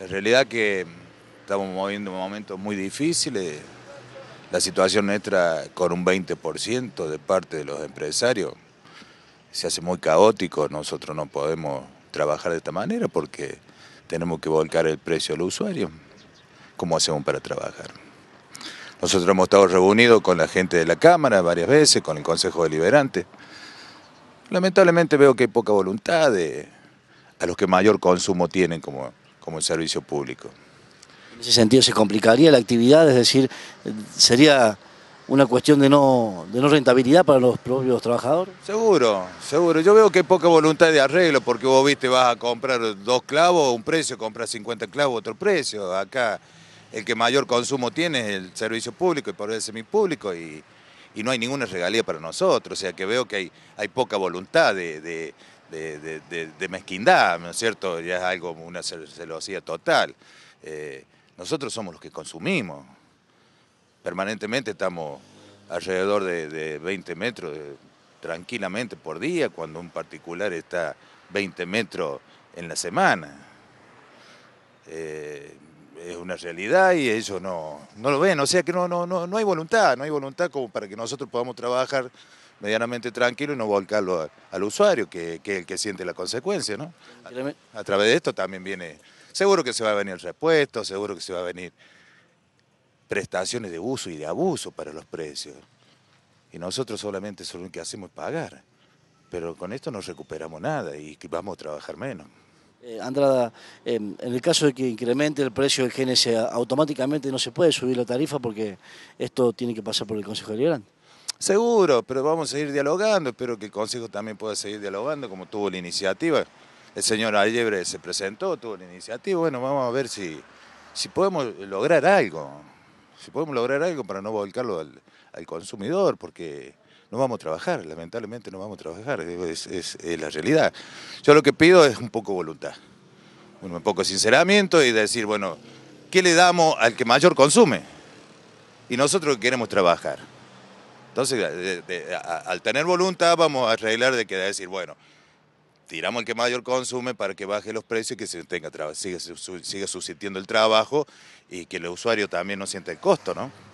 La realidad que estamos moviendo momentos muy difíciles. La situación nuestra con un 20% de parte de los empresarios se hace muy caótico. Nosotros no podemos trabajar de esta manera porque tenemos que volcar el precio al usuario. ¿Cómo hacemos para trabajar? Nosotros hemos estado reunidos con la gente de la Cámara varias veces, con el Consejo Deliberante. Lamentablemente veo que hay poca voluntad de, a los que mayor consumo tienen, como como el servicio público. En ese sentido, ¿se complicaría la actividad? Es decir, ¿sería una cuestión de no, de no rentabilidad para los propios trabajadores? Seguro, seguro. Yo veo que hay poca voluntad de arreglo, porque vos viste, vas a comprar dos clavos, un precio, compras 50 clavos, otro precio. Acá el que mayor consumo tiene es el servicio público y por el semipúblico y, y no hay ninguna regalía para nosotros. O sea que veo que hay, hay poca voluntad de, de, de, mezquindad, ¿no es cierto? Ya es algo, una celosía total. Eh, nosotros somos los que consumimos. Permanentemente estamos alrededor de, 20 metros tranquilamente por día, cuando un particular está 20 metros en la semana. Eh, es una realidad y ellos no, no lo ven. O sea que no, no, no, no hay voluntad, no hay voluntad como para que nosotros podamos trabajar medianamente tranquilo y no volcarlo al usuario, que, es el que siente la consecuencia, ¿no? A, través de esto también viene, seguro que se va a venir repuesto, seguro que se va a venir prestaciones de uso y de abuso para los precios. Y nosotros solamente lo que hacemos es pagar. Pero con esto no recuperamos nada y vamos a trabajar menos. Eh, Andrada, em, en el caso de que incremente el precio del GNC, automáticamente no se puede subir la tarifa porque esto tiene que pasar por el Consejo Deliberante. Seguro, pero vamos a seguir dialogando, espero que el Consejo también pueda seguir dialogando como tuvo la iniciativa. El señor Allebre se presentó, tuvo la iniciativa, bueno, vamos a ver si, si podemos lograr algo, si podemos lograr algo para no volcarlo al, al consumidor, porque no vamos a trabajar, lamentablemente no vamos a trabajar, es, la realidad. Yo lo que pido es un poco voluntad, un poco sinceramiento y decir, bueno, ¿qué le damos al que mayor consume? Y nosotros queremos trabajar. Entonces, al tener voluntad vamos a arreglar de que decir, bueno, tiramos al que mayor consume para que baje los precios y que se tenga, siga subsistiendo el trabajo y que el usuario también no sienta el costo, ¿no?